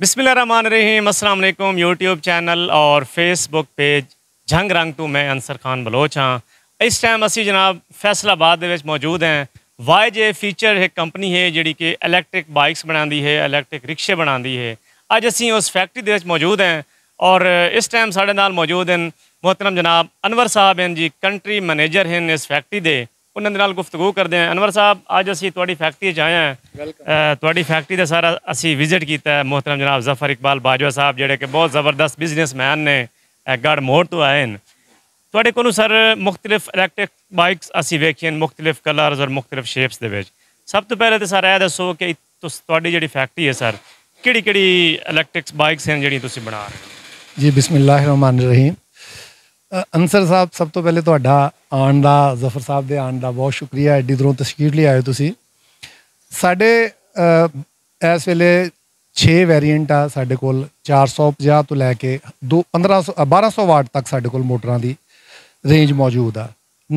बिस्मिल बिसमीम अल्लाम YouTube channel और फेसबुक पेज झंग रंग टू मैं अंसर खान बलोच हाँ इस टाइम असी जनाब फैसलाबाद मौजूद हैं वाई जे फीचर एक कंपनी है जी कि इलैक्ट्रिक बाइक्स बनाती है इलैक्ट्रिक रिक्शे बनाती है अज असी उस फैक्ट्री मौजूद हैं और इस टाइम साढ़े नाल मौजूद हैं मोहतरम जनाब अनवर साहब हैं जी कंट्री मैनेजर हैं इस फैक्ट्री के ਉਹਨਾਂ ਦੇ ਨਾਲ ਗੁਫ਼ਤਗੂ ਕਰਦੇ ਹਾਂ ਅਨਵਰ ਸਾਹਿਬ ਅੱਜ ਅਸੀਂ ਤੁਹਾਡੀ ਫੈਕਟਰੀ 'ਚ ਆਏ ਹਾਂ ਤੁਹਾਡੀ ਫੈਕਟਰੀ ਦਾ ਸਾਰਾ ਅਸੀਂ ਵਿਜ਼ਿਟ ਕੀਤਾ ਹੈ ਮੁਹਤਰਮ ਜਨਾਬ ਜ਼ਫਰ ਇਕਬਾਲ ਬਾਜਵਾ ਸਾਹਿਬ ਜਿਹੜੇ ਕਿ ਬਹੁਤ ਜ਼ਬਰਦਸਤ ਬਿਜ਼ਨਸਮੈਨ ਨੇ ਗੜ ਮੋੜ ਤੋਂ ਆਏ ਨੇ ਤੁਹਾਡੇ ਕੋਲੋਂ ਸਰ ਮੁxtਲਿਫ ਇਲੈਕਟ੍ਰਿਕ ਬਾਈਕਸ ਅਸੀਂ ਵੇਖੀਆਂ ਮੁxtਲਿਫ ਕਲਰਸ ਔਰ ਮੁxtਲਿਫ ਸ਼ੇਪਸ ਦੇ ਵਿੱਚ ਸਭ ਤੋਂ ਪਹਿਲੇ ਤੇ ਸਰ ਇਹ ਦੱਸੋ ਕਿ ਤੁਹਾਡੀ ਜਿਹੜੀ ਫੈਕਟਰੀ ਹੈ ਸਰ ਕਿਹੜੀ ਕਿਹੜੀ ਇਲੈਕਟ੍ਰਿਕਸ ਬਾਈਕਸ ਹਨ ਜਿਹੜੀਆਂ ਤੁਸੀਂ ਬਣਾ ਰਹੇ ਹੋ ਜੀ ਬਿਸਮਿਲ੍ਲਾਹਿਰ ਰਹਿਮਾਨਿਰ ਰਹੀਮ ਅਨਸਰ ਸਾਹਿਬ ਸਭ ਤੋਂ ਪਹਿਲੇ ਤੁਹਾਡਾ ਆਣ ਦਾ ਜ਼ਫਰ ਸਾਹਿਬ ਦੇ ਆਣ ਦਾ ਬਹੁਤ ਸ਼ੁਕਰੀਆ ਐਡੀ ਦਰੋਂ ਤਸ਼ਕੀਰ ਲਈ ਆਏ ਤੁਸੀਂ ਸਾਡੇ ਇਸ ਵੇਲੇ 6 ਵੇਰੀਐਂਟ ਆ ਸਾਡੇ ਕੋਲ 450 ਤੋਂ ਲੈ ਕੇ 1500 1200 ਵਾਟ ਤੱਕ ਸਾਡੇ ਕੋਲ ਮੋਟਰਾਂ ਦੀ ਰੇਂਜ ਮੌਜੂਦ ਆ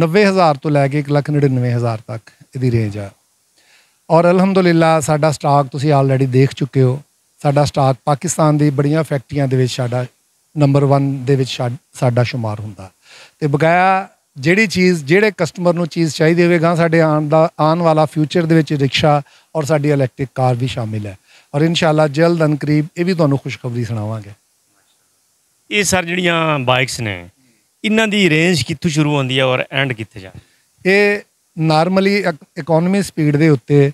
90000 ਤੋਂ ਲੈ ਕੇ 199000 ਤੱਕ ਇਹਦੀ ਰੇਂਜ ਆ ਔਰ ਅਲਹਮਦੁਲਿਲਾ ਸਾਡਾ ਸਟਾਕ ਤੁਸੀਂ ਆਲਰੇਡੀ ਦੇਖ ਚੁੱਕੇ ਹੋ ਸਾਡਾ ਸਟਾਕ ਪਾਕਿਸਤਾਨ ਦੀ ਬੜੀਆਂ ਫੈਕਟਰੀਆਂ ਦੇ ਵਿੱਚ ਸਾਡਾ ਨੰਬਰ 1 ਦੇ ਵਿੱਚ ਸਾਡਾ شمار ਹੁੰਦਾ ਤੇ ਬਗਾਇਆ ਜਿਹੜੀ ਚੀਜ਼ ਜਿਹੜੇ ਕਸਟਮਰ ਨੂੰ ਚੀਜ਼ ਚਾਹੀਦੀ ਹੋਵੇਗਾ ਸਾਡੇ ਆਉਣ ਦਾ ਆਉਣ ਵਾਲਾ ਫਿਊਚਰ ਦੇ ਵਿੱਚ ਰਿਕਸ਼ਾ ਔਰ ਸਾਡੀ ਇਲੈਕਟ੍ਰਿਕ ਕਾਰ ਵੀ ਸ਼ਾਮਿਲ ਹੈ ਔਰ ਇਨਸ਼ਾਅੱਲਾ ਜਲਦ ਅਨਕਰੀਬ ਇਹ ਵੀ ਤੁਹਾਨੂੰ ਖੁਸ਼ਖਬਰੀ ਸੁਣਾਵਾਂਗੇ ਇਹ ਸਰ ਜਿਹੜੀਆਂ ਬਾਈਕਸ ਨੇ ਇਹਨਾਂ ਦੀ ਰੇਂਜ ਕਿੱਥੋਂ ਸ਼ੁਰੂ ਹੁੰਦੀ ਹੈ ਔਰ ਐਂਡ ਕਿੱਥੇ ਜਾ ਇਹ ਨਾਰਮਲੀ ਇਕਨੋਮੀ ਸਪੀਡ ਦੇ ਉੱਤੇ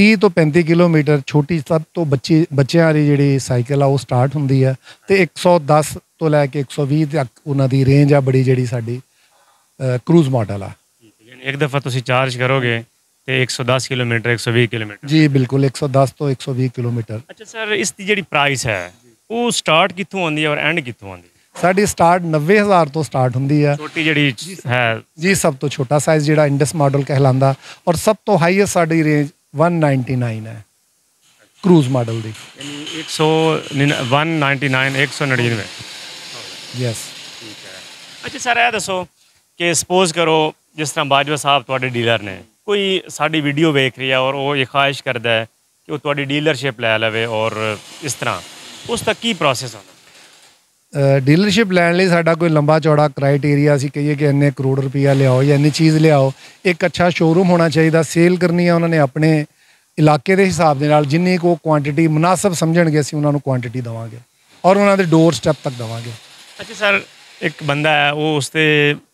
30 ਤੋਂ 35 ਕਿਲੋਮੀਟਰ ਛੋਟੀ ਸਭ ਤੋਂ ਬੱਚੇ ਬੱਚਿਆਂ ਵਾਲੀ ਜਿਹੜੀ ਸਾਈਕਲ ਆ ਉਹ ਸਟਾਰਟ ਹੁੰਦੀ ਆ ਤੇ 110 ਤੋਂ ਲੈ ਕੇ 120 ਤੱਕ ਉਹਨਾਂ ਦੀ ਰੇਂਜ ਆ ਬੜੀ ਜਿਹੜੀ ਸਾਡੀ ਕਰੂਜ਼ ਮਾਡਲ ਆ ਯਾਨੀ ਇੱਕ ਦਫਾ ਤੁਸੀਂ ਚਾਰਜ ਕਰੋਗੇ ਤੇ 110 ਕਿਲੋਮੀਟਰ 120 ਕਿਲੋਮੀਟਰ ਜੀ ਬਿਲਕੁਲ 110 ਤੋਂ 120 ਕਿਲੋਮੀਟਰ ਅੱਛਾ ਸਰ ਇਸ ਦੀ ਜਿਹੜੀ ਪ੍ਰਾਈਸ ਹੈ ਉਹ ਸਟਾਰਟ ਕਿੱਥੋਂ ਆਉਂਦੀ ਹੈ ਔਰ ਐਂਡ ਕਿੱਥੋਂ ਆਉਂਦੀ ਸਾਡੀ ਸਟਾਰਟ 90000 ਤੋਂ ਸਟਾਰਟ ਹੁੰਦੀ ਆ ਛੋਟੀ ਜਿਹੜੀ ਹੈ ਜੀ ਸਭ ਤੋਂ ਛੋਟਾ ਸਾਈਜ਼ ਜਿਹੜਾ ਇੰਡਸ ਮਾਡਲ ਕਹਿਲਾਂਦਾ ਔਰ ਸਭ ਤੋਂ ਹਾਈਐਸਟ ਸਾਡੀ ਰੇਂਜ 199 ਹੈ ਕਰੂਜ਼ ਮਾਡਲ ਦੀ ਯਾਨੀ 199 199 ਯੈਸ ਠੀਕ ਹੈ ਅੱਛਾ ਸਰ ਇਹ ਦੱਸੋ ਕਿ ਸਪੋਜ਼ ਕਰੋ ਜਿਸ ਤਰ੍ਹਾਂ ਬਾਜਵਾ ਸਾਹਿਬ ਤੁਹਾਡੇ ਡੀਲਰ ਨੇ ਕੋਈ ਸਾਡੀ ਵੀਡੀਓ ਵੇਖ ਰਿਹਾ ਔਰ ਉਹ ਇਹ ਖਾਹਿਸ਼ ਕਰਦਾ ਹੈ ਕਿ ਉਹ ਤੁਹਾਡੀ ਡੀਲਰਸ਼ਿਪ ਲੈ ਲਵੇ ਔਰ ਇਸ ਤਰ੍ਹਾਂ ਉਸ ਤੱਕ ਕੀ ਪ੍ਰੋਸੈਸ ਹੁੰਦਾ ਡੀਲਰਸ਼ਿਪ ਲੈਣ ਲਈ ਸਾਡਾ ਕੋਈ ਲੰਬਾ ਚੌੜਾ ਕ੍ਰਾਈਟੇਰੀਆ ਅਸੀਂ ਕਹੀਏ ਕਿ ਇੰਨੇ ਕਰੋੜ ਰੁਪਇਆ ਲਿਆਓ ਜਾਂ ਇੰਨੀ ਚੀਜ਼ ਲਿਆਓ ਇੱਕ ਅੱਛਾ ਸ਼ੋਰੂਮ ਹੋਣਾ ਚਾਹੀਦਾ ਸੇਲ ਕਰਨੀ ਆ ਉਹਨਾਂ ਨੇ ਆਪਣੇ ਇਲਾਕੇ ਦੇ ਹਿਸਾਬ ਦੇ ਨਾਲ ਜਿੰਨੀ ਕੋ ਕੁਆਂਟੀਟੀ ਮناسب ਸਮਝਣਗੇ ਅਸੀਂ ਉਹਨਾਂ ਨੂੰ ਕੁਆਂਟੀਟੀ ਦਵਾਂਗੇ ਔਰ ਉਹਨਾਂ ਦੇ ਡੋਰ ਸਟੈਪ ਤੱਕ ਦਵਾਂਗੇ ਅੱਛਾ ਸਰ ਇੱਕ ਬੰਦਾ ਹੈ ਉਹ ਉਸ ਤੇ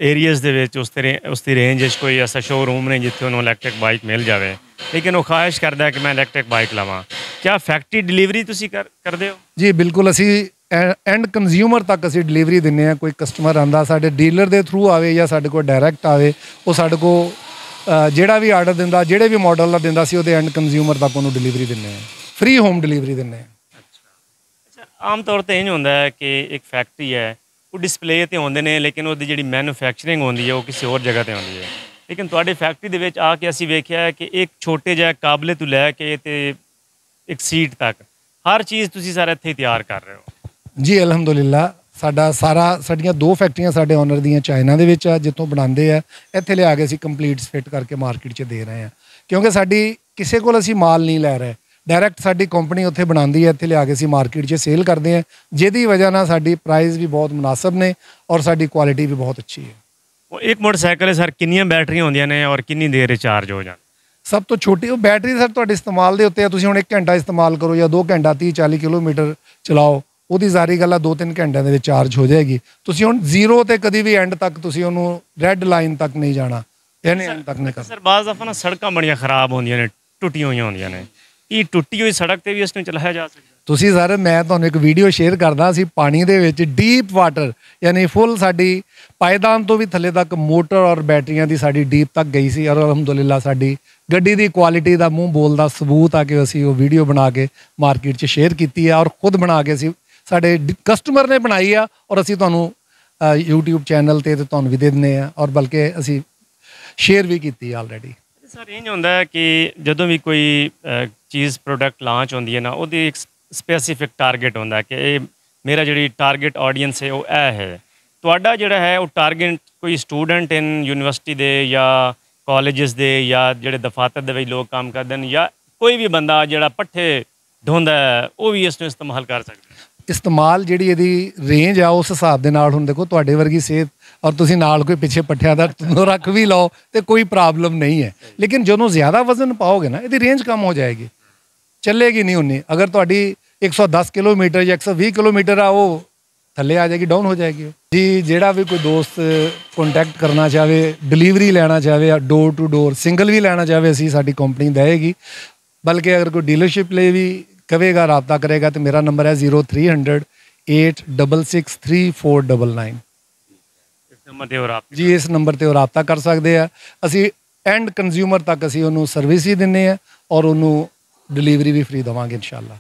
ਏਰੀਆਜ਼ ਦੇ ਵਿੱਚ ਉਸ ਤੇ ਉਸ ਦੀ ਰੇਂਜ ਵਿੱਚ ਕੋਈ ਐਸਾ ਸ਼ੋਰੂਮ ਨਹੀਂ ਜਿੱਥੇ ਉਹਨੂੰ ਇਲੈਕਟ੍ਰਿਕ ਬਾਈਕ ਮਿਲ ਜਾਵੇ ਲੇਕਿਨ ਉਹ ਖਾਹਿਸ਼ ਕਰਦਾ ਹੈ ਕਿ ਮੈਂ ਇਲੈਕਟ੍ਰਿਕ ਬਾਈਕ ਲਵਾਂ ਕੀ ਫੈਕਟਰੀ ਡਿਲੀਵਰੀ ਤੁਸੀਂ ਕਰਦੇ ਹੋ ਜੀ ਬਿਲਕੁਲ ਅਸੀਂ ਐਂਡ ਕੰਜ਼ਿਊਮਰ ਤੱਕ ਅਸੀਂ ਡਿਲੀਵਰੀ ਦਿੰਨੇ ਆ ਕੋਈ ਕਸਟਮਰ ਆਂਦਾ ਸਾਡੇ ਡੀਲਰ ਦੇ ਥਰੂ ਆਵੇ ਜਾਂ ਸਾਡੇ ਕੋਲ ਡਾਇਰੈਕਟ ਆਵੇ ਉਹ ਸਾਡੇ ਕੋਲ ਜਿਹੜਾ ਵੀ ਆਰਡਰ ਦਿੰਦਾ ਜਿਹੜੇ ਵੀ ਮਾਡਲ ਦਾ ਦਿੰਦਾ ਸੀ ਉਹਦੇ ਐਂਡ ਕੰਜ਼ਿਊਮਰ ਤੱਕ ਉਹਨੂੰ ਡਿਲੀਵਰੀ ਦਿੰਨੇ ਆ ਫ੍ਰੀ ਹੋਮ ਡਿਲੀਵਰੀ ਦਿੰਨੇ ਆ ਅੱਛਾ ਆਮ ਤੌਰ ਤੇ ਇਹ ਹੁੰਦਾ ਹੈ ਕਿ ਇੱਕ ਫੈਕਟਰੀ ਹੈ ਉਹ ਡਿਸਪਲੇ ਤੇ ਹੁੰਦੇ ਨੇ ਲੇਕਿਨ ਉਹਦੀ ਜਿਹੜੀ ਮੈਨੂਫੈਕਚਰਿੰਗ ਹੁੰਦੀ ਹੈ ਉਹ ਕਿਸੇ ਹੋਰ ਜਗ੍ਹਾ ਤੇ ਹੁੰਦੀ ਹੈ ਲੇਕਿਨ ਤੁਹਾਡੇ ਫੈਕਟਰੀ ਦੇ ਵਿੱਚ ਆ ਕੇ ਅਸੀਂ ਵੇਖਿਆ ਹੈ ਕਿ ਇੱਕ ਛੋਟੇ ਜਿਹਾ ਕਾਬਲੇ ਤੋਂ ਲੈ ਕੇ ਤੇ ਇੱਕ ਸੀਟ ਤੱਕ ਹਰ ਚੀਜ਼ ਤੁਸੀਂ ਸਾਰਾ ਇੱਥੇ ਤਿਆਰ ਕਰ ਰਹੇ ਹੋ ਜੀ ਅਲਹਮਦੁਲਿਲਾ ਸਾਡਾ ਸਾਰਾ ਸਾਡੀਆਂ ਦੋ ਫੈਕਟਰੀਆਂ ਸਾਡੇ ਓਨਰ ਦੀਆਂ ਚਾਈਨਾ ਦੇ ਵਿੱਚ ਆ ਜਿੱਥੋਂ ਬਣਾਉਂਦੇ ਆ ਇੱਥੇ ਲਿਆ ਕੇ ਅਸੀਂ ਕੰਪਲੀਟ ਫਿੱਟ ਕਰਕੇ ਮਾਰਕੀਟ 'ਚ ਦੇ ਰਹੇ ਆ ਕਿਉਂਕਿ ਸਾਡੀ ਕਿਸੇ ਕੋਲ ਅਸੀਂ ਮਾਲ ਨਹੀਂ ਲੈ ਰਹੇ ਡਾਇਰੈਕਟ ਸਾਡੀ ਕੰਪਨੀ ਉੱਥੇ ਬਣਾਉਂਦੀ ਹੈ ਇੱਥੇ ਲਿਆ ਕੇ ਅਸੀਂ ਮਾਰਕੀਟ 'ਚ ਸੇਲ ਕਰਦੇ ਆ ਜਿਹਦੀ ਵਜ੍ਹਾ ਨਾਲ ਸਾਡੀ ਪ੍ਰਾਈਸ ਵੀ ਬਹੁਤ ਮناسب ਨੇ ਔਰ ਸਾਡੀ ਕੁਆਲਿਟੀ ਵੀ ਬਹੁਤ ਅੱਛੀ ਹੈ ਉਹ ਇੱਕ ਮੋਟਰਸਾਈਕਲ ਹੈ ਸਰ ਕਿੰਨੀਆਂ ਬੈਟਰੀਆਂ ਹੁੰਦੀਆਂ ਨੇ ਔਰ ਕਿੰਨੀ ਦੇਰ ਚਾਰਜ ਹੋ ਜਾਂਦਾ ਸਭ ਤੋਂ ਛੋਟੀ ਉਹ ਬੈਟਰੀ ਸਰ ਤੁਹਾਡੇ ਇਸਤੇਮਾਲ ਦੇ ਉੱਤੇ ਆ ਤੁਸੀਂ ਹੁਣ 1 ਘੰਟਾ ਇਸਤੇਮਾਲ ਕਰੋ ਜਾਂ 2 ਘੰਟਾ 30 40 ਕਿਲੋਮੀਟਰ ਚਲਾਓ ਉਹਦੀ ਜ਼ਾਰੀ ਗੱਲਾਂ 2-3 ਘੰਟਿਆਂ ਦੇ ਵਿੱਚ ਚਾਰਜ ਹੋ ਜਾਏਗੀ ਤੁਸੀਂ ਹੁਣ ਜ਼ੀਰੋ ਤੇ ਕਦੀ ਵੀ ਐਂਡ ਤੱਕ ਤੁਸੀਂ ਉਹਨੂੰ ਰੈੱਡ ਲਾਈਨ ਤੱਕ ਨਹੀਂ ਜਾਣਾ ਇਹਨੇ ਐਂਡ ਤੱਕ ਨਹੀਂ ਕਰ ਸਰ ਬਾਜ਼ ਦਫਾ ਨਾ ਸੜਕਾਂ ਬੜੀਆਂ ਖਰਾਬ ਹੁੰਦੀਆਂ ਨੇ ਟੁੱਟੀਆਂ ਹੋਈਆਂ ਹੁੰਦੀਆਂ ਨੇ ਇਹ ਟੁੱਟੀ ਹੋਈ ਸੜਕ ਤੇ ਵੀ ਇਸ ਨੂੰ ਚਲਾਇਆ ਜਾ ਸਕਦਾ ਤੁਸੀਂ ਸਰ ਮੈਂ ਤੁਹਾਨੂੰ ਇੱਕ ਵੀਡੀਓ ਸ਼ੇਅਰ ਕਰਦਾ ਸੀ ਪਾਣੀ ਦੇ ਵਿੱਚ ਡੀਪ ਵਾਟਰ ਯਾਨੀ ਫੁੱਲ ਸਾਡੀ ਪਾਇਦਾਨ ਤੋਂ ਵੀ ਥੱਲੇ ਤੱਕ ਮੋਟਰ ਔਰ ਬੈਟਰੀਆਂ ਦੀ ਸਾਡੀ ਡੀਪ ਤੱਕ ਗਈ ਸੀ ਔਰ ਅਲਹਮਦੁਲਿਲਾ ਸਾਡੀ ਗੱਡੀ ਦੀ ਕੁਆਲਿਟੀ ਦਾ ਮੂੰਹ ਬੋਲਦਾ ਸਬੂਤ ਆ ਕੇ ਅਸੀਂ ਉਹ ਵੀਡੀਓ ਬਣਾ ਕੇ ਮਾਰਕੀਟ 'ਚ ਸ਼ੇਅਰ ਕੀਤੀ ਹੈ ਔਰ ਖੁਦ ਬਣਾ ਕੇ ਅਸੀਂ ਸਾਡੇ ਕਸਟਮਰ ਨੇ ਬਣਾਈ ਆ ਔਰ ਅਸੀਂ ਤੁਹਾਨੂੰ YouTube ਚੈਨਲ ਤੇ ਤੇ ਤੁਹਾਨੂੰ ਵੀ ਦੇ ਦਿੰਨੇ ਆ ਔਰ ਬਲਕਿ ਅਸੀਂ ਸ਼ੇਅਰ ਵੀ ਕੀਤੀ ਆਲਰੇਡੀ ਸਰ ਇਹ ਹੁੰਦਾ ਹੈ ਕਿ ਜਦੋਂ ਵੀ ਕੋਈ ਚੀਜ਼ ਪ੍ਰੋਡਕਟ ਲਾਂਚ ਹੁੰਦੀ ਹੈ ਨਾ ਉਹਦੀ ਇੱਕ ਸਪੈਸੀਫਿਕ ਟਾਰਗੇਟ ਹੁੰਦਾ ਕਿ ਇਹ ਮੇਰਾ ਜਿਹੜੀ ਟਾਰਗੇਟ ਆਡੀਅנס ਹੈ ਉਹ ਇਹ ਹੈ ਤੁਹਾਡਾ ਜਿਹੜਾ ਹੈ ਉਹ ਟਾਰਗੇਟ ਕੋਈ ਸਟੂਡੈਂਟ ਇਨ ਯੂਨੀਵਰਸਿਟੀ ਦੇ ਜਾਂ ਕਾਲਜਸ ਦੇ ਜਾਂ ਜਿਹੜੇ ਦਫਾਤਰ ਦੇ ਵਿੱਚ ਲੋਕ ਕੰਮ ਕਰਦੇ ਨੇ ਜਾਂ ਕੋਈ ਵੀ ਬੰਦਾ ਜਿਹੜਾ ਪੱਠੇ ਢੋਂਦਾ ਉਹ ਵੀ ਇਸ ਨੂੰ ਇਸਤੇਮਾਲ ਕਰ ਸਕਦਾ ਇਸਤੇਮਾਲ ਜਿਹੜੀ ਇਹਦੀ ਰੇਂਜ ਆ ਉਸ ਹਿਸਾਬ ਦੇ ਨਾਲ ਹੁਣ ਦੇਖੋ ਤੁਹਾਡੇ ਵਰਗੀ ਸਿਹਤ ਔਰ ਤੁਸੀਂ ਨਾਲ ਕੋਈ ਪਿੱਛੇ ਪੱਠਿਆਂ ਦਾ ਰੱਖ ਵੀ ਲਓ ਤੇ ਕੋਈ ਪ੍ਰੋਬਲਮ ਨਹੀਂ ਹੈ ਲੇਕਿਨ ਜਦੋਂ ਜ਼ਿਆਦਾ ਵਜ਼ਨ ਪਾਓਗੇ ਨਾ ਇਹਦੀ ਰੇਂਜ ਕਮ ਹੋ ਜਾਏਗੀ ਚੱਲੇਗੀ ਨਹੀਂ ਉਨੀ ਅਗਰ ਤੁਹਾਡੀ 110 ਕਿਲੋਮੀਟਰ ਜਾਂ 120 ਕਿਲੋਮੀਟਰ ਆ ਉਹ ਥੱਲੇ ਆ ਜਾਏਗੀ ਡਾਊਨ ਹੋ ਜਾਏਗੀ ਜੀ ਜਿਹੜਾ ਵੀ ਕੋਈ ਦੋਸਤ ਕੰਟੈਕਟ ਕਰਨਾ ਚਾਹਵੇ ਡਿਲੀਵਰੀ ਲੈਣਾ ਚਾਹਵੇ ਡੋਰ ਟੂ ਡੋਰ ਸਿੰਗਲ ਵੀ ਲੈਣਾ ਚਾਹਵੇ ਅਸੀਂ ਸਾਡੀ ਕੰਪਨੀ ਦੇਵੇਗੀ ਬਲਕਿ ਅਗਰ ਕੋਈ ਡੀਲਰਸ਼ਿਪ ਲਈ ਵੀ ਕਵੇਗਾ ਰਾਬਤਾ ਕਰੇਗਾ ਤੇ ਮੇਰਾ ਨੰਬਰ ਹੈ 0300863499 ਇਸ ਨੰਬਰ ਤੇ ਜੀ ਇਸ ਨੰਬਰ ਤੇ ਉਹ ਰਾਬਤਾ ਕਰ ਸਕਦੇ ਆ ਅਸੀਂ ਐਂਡ ਕੰਜ਼ਿਊਮਰ ਤੱਕ ਅਸੀਂ ਉਹਨੂੰ ਸਰਵਿਸ ਹੀ ਦਿੰਨੇ ਆ ਔਰ ਉਹਨੂੰ ਡਿਲੀਵਰੀ ਵੀ ਫ੍ਰੀ ਦਵਾਂਗੇ ਇਨਸ਼ਾਅੱਲਾ